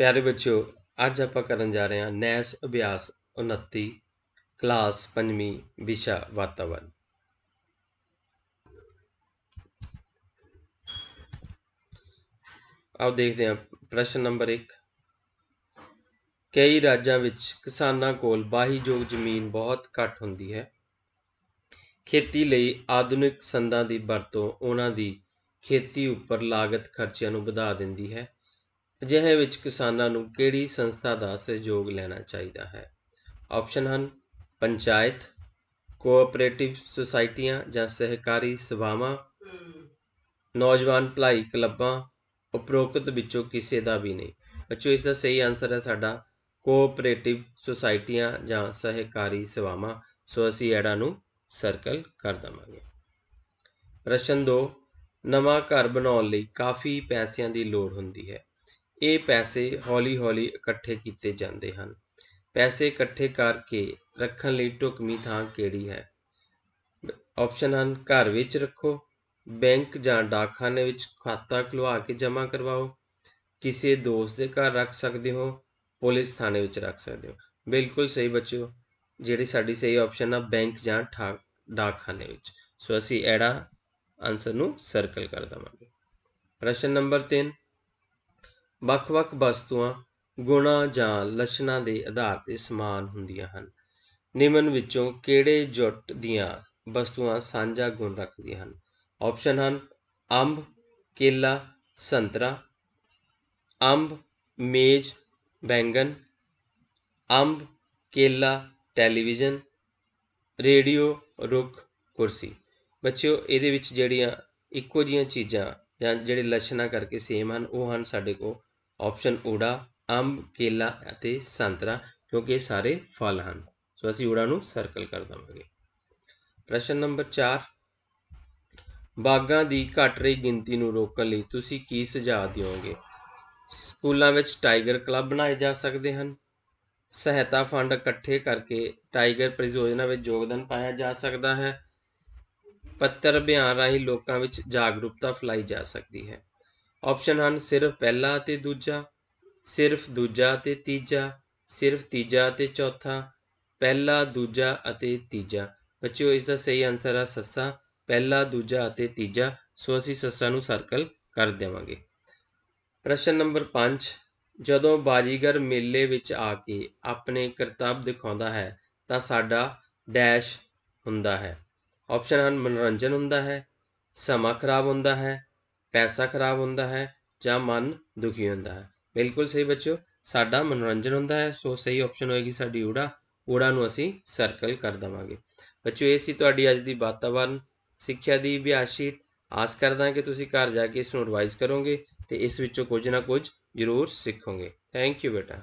ਪਿਆਰੇ ਬੱਚਿਓ ਅੱਜ ਆਪਾਂ ਕਰਨ ਜਾ ਰਹੇ ਹਾਂ ਨੈਸ ਅਭਿਆਸ 29 ਕਲਾਸ 5ਵੀਂ ਵਿਸ਼ਾ ਵਾਤਾਵਰਣ ਆਓ ਦੇਖਦੇ ਹਾਂ ਪ੍ਰਸ਼ਨ ਨੰਬਰ 1 ਕਈ ਰਾਜਾਂ ਵਿੱਚ ਕਿਸਾਨਾਂ ਕੋਲ ਬਾਹੀਯੋਗ ਜ਼ਮੀਨ ਬਹੁਤ ਘੱਟ ਹੁੰਦੀ ਹੈ ਖੇਤੀ ਲਈ ਆਧੁਨਿਕ ਸੰਦਾਂ ਦੀ ਵਰਤੋਂ ਉਹਨਾਂ ਦੀ ਖੇਤੀ ਉੱਪਰ ਲਾਗਤ ਖਰਚਿਆਂ ਨੂੰ ਵਧਾ ਦਿੰਦੀ ਹੈ ਅਜਿਹੇ ਵਿੱਚ ਕਿਸਾਨਾਂ ਨੂੰ ਕਿਹੜੀ ਸੰਸਥਾ ਦਾ ਸਹਿਯੋਗ ਲੈਣਾ ਚਾਹੀਦਾ ਹੈ ਆਪਸ਼ਨ ਹਨ ਪੰਚਾਇਤ ਕੋਆਪਰੇਟਿਵ ਸੁਸਾਇਟੀਆਂ ਜਾਂ ਸਹਿਕਾਰੀ ਸਭਾਵਾਂ ਨੌਜਵਾਨ ਭਲਾਈ ਕਲੱਬਾਂ ਉਪਰੋਕਤ ਵਿੱਚੋਂ ਕਿਸੇ ਦਾ ਵੀ ਨਹੀਂ ਬੱਚੋ ਇਸ ਦਾ ਸਹੀ ਆਨਸਰ ਹੈ ਸਾਡਾ ਕੋਆਪਰੇਟਿਵ ਸੁਸਾਇਟੀਆਂ ਜਾਂ ਸਹਿਕਾਰੀ ਸਭਾਵਾਂ ਸੋ ਅਸੀਂ ਐੜਾ ਨੂੰ ਸਰਕਲ ਕਰ ਦਵਾਂਗੇ ਪ੍ਰਸ਼ਨ 2 ਨਵਾਂ ਘਰ ਬਣਾਉਣ ਲਈ ਕਾਫੀ ਪੈਸਿਆਂ ਦੀ ਲੋੜ ਹੁੰਦੀ ਹੈ ਇਹ ਪੈਸੇ ਹੌਲੀ-ਹੌਲੀ ਇਕੱਠੇ ਕੀਤੇ ਜਾਂਦੇ ਹਨ। ਪੈਸੇ ਇਕੱਠੇ ਕਰਕੇ ਰੱਖਣ ਲਈ ਢੁਕਵੀਂ ਥਾਂ ਕਿਹੜੀ ਹੈ? ਆਪਸ਼ਨ ਹਨ ਘਰ ਵਿੱਚ ਰੱਖੋ, ਬੈਂਕ ਜਾਂ ਡਾਕਖਾਨੇ ਵਿੱਚ ਖਾਤਾ ਖੁਲਵਾ ਕੇ ਜਮ੍ਹਾਂ ਕਰਵਾਓ, ਕਿਸੇ ਦੋਸਤ ਦੇ ਘਰ ਰੱਖ ਸਕਦੇ ਹੋ, ਪੁਲਿਸ ਥਾਣੇ ਵਿੱਚ ਰੱਖ ਸਕਦੇ ਹੋ। ਬਿਲਕੁਲ ਸਹੀ ਬੱਚਿਓ ਜਿਹੜੀ ਸਾਡੀ ਸਹੀ ਆਪਸ਼ਨ ਆ ਬੈਂਕ ਜਾਂ ਡਾਕਖਾਨੇ ਵਿੱਚ। ਸੋ ਅਸੀਂ ਐੜਾ ਆਨਸਰ ਨੂੰ ਸਰਕਲ ਕਰ ਦਵਾਂਗੇ ਪ੍ਰਸ਼ਨ ਨੰਬਰ 3 ਵੱਖ-ਵੱਖ ਵਸਤੂਆਂ ਗੁਣਾ ਜਾਂ ਲੱਛਣਾਂ ਦੇ ਆਧਾਰ ਤੇ ਸਮਾਨ ਹੁੰਦੀਆਂ ਹਨ ਨਿਮਨ ਵਿੱਚੋਂ ਕਿਹੜੇ ਜੁੱਟ ਦੀਆਂ ਵਸਤੂਆਂ ਸਾਂਝਾ ਗੁਣ ਰੱਖਦੀਆਂ ਹਨ ਆਪਸ਼ਨ ਹਨ ਅੰਬ ਕੇਲਾ ਸੰਤਰਾ ਅੰਬ ਮੇਜ਼ ਬੈਂਗਨ ਅੰਬ ਕੇਲਾ ਟੈਲੀਵਿਜ਼ਨ ਰੇਡੀਓ ਰੁੱਖ ਕੁਰਸੀ ਬੱਚਿਓ ਇਹਦੇ ਵਿੱਚ ਜਿਹੜੀਆਂ ਇੱਕੋ ਜੀਆਂ ਚੀਜ਼ਾਂ ਜਾਂ ਜਿਹੜੇ ਲੱਛਣਾ ਕਰਕੇ ਸੇਮ ਹਨ ਉਹ ਹਨ ਸਾਡੇ ਕੋਲ ਆਪਸ਼ਨ ਊੜਾ ਅੰਬ ਕੇਲਾ ਅਤੇ ਸੰਤਰਾ ਕਿਉਂਕਿ ਇਹ ਸਾਰੇ ਫਲ ਹਨ ਸੋ ਅਸੀਂ ਊੜਾ ਨੂੰ ਸਰਕਲ ਕਰ ਦਵਾਂਗੇ ਪ੍ਰਸ਼ਨ ਨੰਬਰ 4 ਬਾਗਾਂ ਦੀ ਘਟ ਰਹੀ ਗਿਣਤੀ ਨੂੰ ਰੋਕਣ ਲਈ ਤੁਸੀਂ ਕੀ ਸੁਝਾਅ ਦਿਓਗੇ ਸਕੂਲਾਂ ਵਿੱਚ ਟਾਈਗਰ ਕਲੱਬ ਬਣਾਏ ਜਾ ਸਕਦੇ ਹਨ ਸਹਾਇਤਾ ਫੰਡ ਇਕੱਠੇ ਕਰਕੇ ਟਾਈਗਰ ਪ੍ਰਯੋਜਨਾ ਵਿੱਚ ਯੋਗਦਾਨ ਪਾਇਆ ਜਾ ਸਕਦਾ ਹੈ ਪੱਤਰ ਅਭਿਆਨ ਰਾਹੀਂ ਲੋਕਾਂ ਵਿੱਚ ਜਾਗਰੂਕਤਾ ਫੈਲਾਈ ਜਾ ਸਕਦੀ ਹੈ ਆਪਸ਼ਨ ਹਨ ਸਿਰਫ ਪਹਿਲਾ ਅਤੇ ਦੂਜਾ ਸਿਰਫ ਦੂਜਾ ਅਤੇ ਤੀਜਾ ਸਿਰਫ ਤੀਜਾ ਅਤੇ ਚੌਥਾ ਪਹਿਲਾ ਦੂਜਾ ਅਤੇ ਤੀਜਾ ਬੱਚਿਓ ਇਸ ਦਾ ਸਹੀ ਆਨਸਰ ਆ ਸੱਸਾ ਪਹਿਲਾ ਦੂਜਾ ਅਤੇ ਤੀਜਾ ਸੋ ਅਸੀਂ ਸੱਸਾ ਨੂੰ ਸਰਕਲ ਕਰ ਦੇਵਾਂਗੇ ਪ੍ਰਸ਼ਨ ਨੰਬਰ 5 ਜਦੋਂ ਬਾਜੀਗਰ ਮੇਲੇ ਵਿੱਚ ਆ ਕੇ ਆਪਣੇ ਕਰਤੱਵ ਦਿਖਾਉਂਦਾ ਹੈ ਤਾਂ ਸਾਡਾ ਡੈਸ਼ ਹੁੰਦਾ ਹੈ ਆਪਸ਼ਨ ਹਨ ਮਨੋਰੰਜਨ ਹੁੰਦਾ ਹੈ ਸਮਾਂ ਖਰਾਬ ਹੁੰਦਾ ਹੈ ਪੈਸਾ ਖਰਾਬ ਹੁੰਦਾ ਹੈ ਜਾਂ ਮਨ ਦੁਖੀ ਹੁੰਦਾ ਹੈ ਬਿਲਕੁਲ ਸਹੀ ਬੱਚੋ ਸਾਡਾ ਮਨੋਰੰਜਨ ਹੁੰਦਾ ਹੈ ਸੋ ਸਹੀ ਆਪਸ਼ਨ ਹੋਏਗੀ ਸਾਡੀ ਊੜਾ ਊੜਾ ਨੂੰ ਅਸੀਂ ਸਰਕਲ ਕਰ ਦਵਾਂਗੇ ਬੱਚਿਓ ਇਹ ਸੀ ਤੁਹਾਡੀ ਅੱਜ ਦੀ ਵਾਤਾਵਰਨ ਸਿੱਖਿਆ ਦੀ ਅਭਿਆਸ ਆਸ ਕਰਦਾ ਹਾਂ ਕਿ ਤੁਸੀਂ ਘਰ ਜਾ ਕੇ ਇਸ ਨੂੰ ਰਿਵਾਈਜ਼ ਕਰੋਗੇ ਤੇ ਇਸ ਵਿੱਚੋਂ ਕੁਝ ਨਾ ਕੁਝ ਜ਼ਰੂਰ ਸਿੱਖੋਗੇ ਥੈਂਕ ਯੂ ਬੇਟਾ